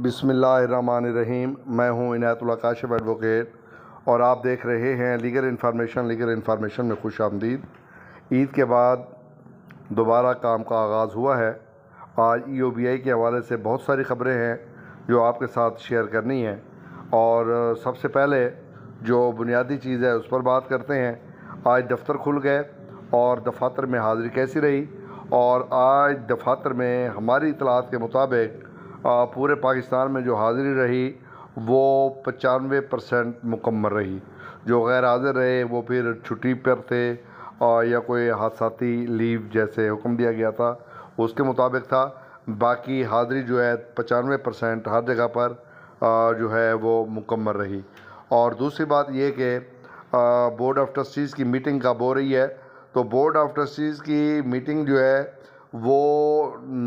रहीम मैं हूं इनायतुल्ला काशिफ एडवोकेट और आप देख रहे हैं लीगल इन्फॉर्मेशन लीगल इन्फॉर्मेशन में खुश आमदीद ईद के बाद दोबारा काम का आगाज़ हुआ है आज ई ओ बी आई के हवाले से बहुत सारी ख़बरें हैं जो आपके साथ शेयर करनी हैं और सबसे पहले जो बुनियादी चीज़ है उस पर बात करते हैं आज दफ्तर खुल गए और दफातर में हाज़िरी कैसी रही और आज दफातर में हमारी इतलात के मुताबिक पूरे पाकिस्तान में जो हाज़िरी रही वो पचानवे परसेंट मुकम्मल रही जो गैर हाज़िर रहे वो फिर छुट्टी पर थे या कोई हादसाती लीव जैसे हुक्म दिया गया था उसके मुताबिक था बाकी हाज़िरी जो है पचानवे परसेंट हर जगह पर जो है वो मुकम्मल रही और दूसरी बात ये कि बोर्ड ऑफ ट्रस्टीज़ की मीटिंग कब हो रही है तो बोर्ड ऑफ ट्रस्टीज़ की मीटिंग जो है वो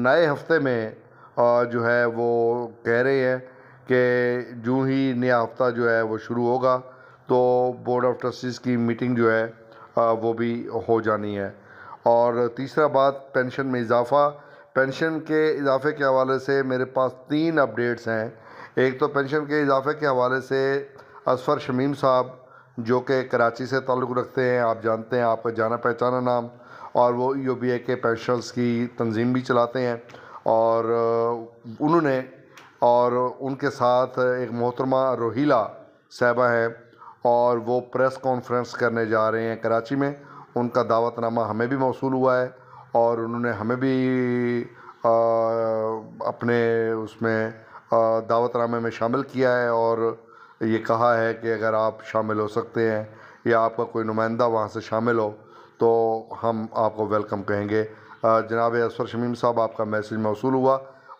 नए हफ्ते में जो है वो कह रहे हैं कि जूँ ही नया हफ्ता जो है वो शुरू होगा तो बोर्ड ऑफ ट्रस्टीज़ की मीटिंग जो है वो भी हो जानी है और तीसरा बात पेंशन में इजाफ़ा पेंशन के इजाफे के हवाले से मेरे पास तीन अपडेट्स हैं एक तो पेंशन के इजाफे के हवाले से असफर शमीम साहब जो कि कराची से ताल्लुक़ रखते हैं आप जानते हैं आपका जाना पहचाना नाम और वो यू बी ए के पेंशनर्स की तंजीम भी चलाते हैं और उन्होंने और उनके साथ एक मोहतरमा रोहिला साहबा हैं और वो प्रेस कॉन्फ्रेंस करने जा रहे हैं कराची में उनका दावतनामा हमें भी मौसू हुआ है और उन्होंने हमें भी आ, अपने उसमें दावतनामे में शामिल किया है और ये कहा है कि अगर आप शामिल हो सकते हैं या आपका कोई नुमाइंदा वहाँ से शामिल हो तो हम आपको वेलकम कहेंगे जनाब असफर शमीम साहब आपका मैसेज मौसू हुआ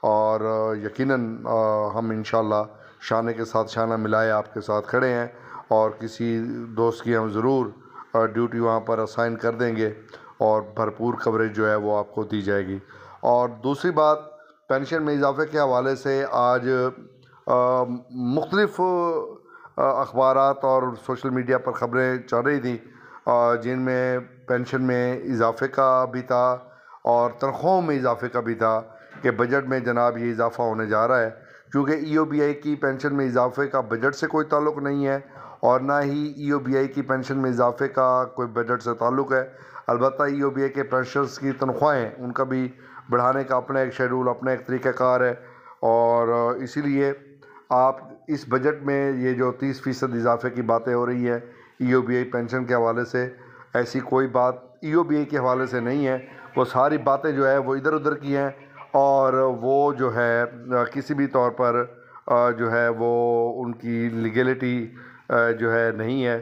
और यकीन हम इन शाने के साथ शाना मिलाए आपके साथ खड़े हैं और किसी दोस्त की हम ज़रूर ड्यूटी वहाँ पर असाइन कर देंगे और भरपूर कवरेज जो है वो आपको दी जाएगी और दूसरी बात पेंशन में इजाफे के हवाले से आज मुख्तलफ़ अखबार और सोशल मीडिया पर ख़बरें चल रही थी जिनमें पेंशन में इजाफे का भी था और तनख्वाहों में इजाफे का भी था कि बजट में जनाब ये इजाफ़ा होने जा रहा है क्योंकि ई ओ बी आई की पेंशन में इजाफे का बजट से कोई ताल्लुक नहीं है और ना ही ई ओ बी आई की पेंशन में इजाफे का कोई बजट से ताल्लुक़ है अलबत् ई e ओ बी आई के पेंशनर्स की तनख्वाहें उनका भी बढ़ाने का अपना एक शेड्यूल अपना एक तरीक़ाकार है और इसीलिए आप इस बजट में ये जो तीस फ़ीसद इजाफे की बातें हो रही है ई ओ बी आई पेंशन के हवाले से ऐसी कोई बात ए e के हवाले से नहीं है वो सारी बातें जो है वो इधर उधर की हैं और वो जो है किसी भी तौर पर जो है वो उनकी लीगलिटी जो है नहीं है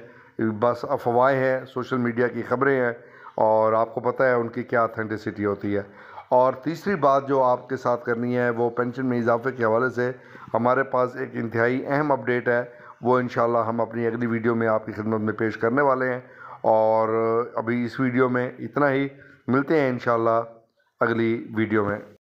बस अफवाहें हैं सोशल मीडिया की ख़बरें हैं और आपको पता है उनकी क्या अथेंटिसिटी होती है और तीसरी बात जो आपके साथ करनी है वो पेंशन में इजाफे के हवाले से हमारे पास एक इंतहाई अहम अपडेट है वो इन हम अपनी अगली वीडियो में आपकी खिदमत में पेश करने वाले हैं और अभी इस वीडियो में इतना ही मिलते हैं इंशाल्लाह अगली वीडियो में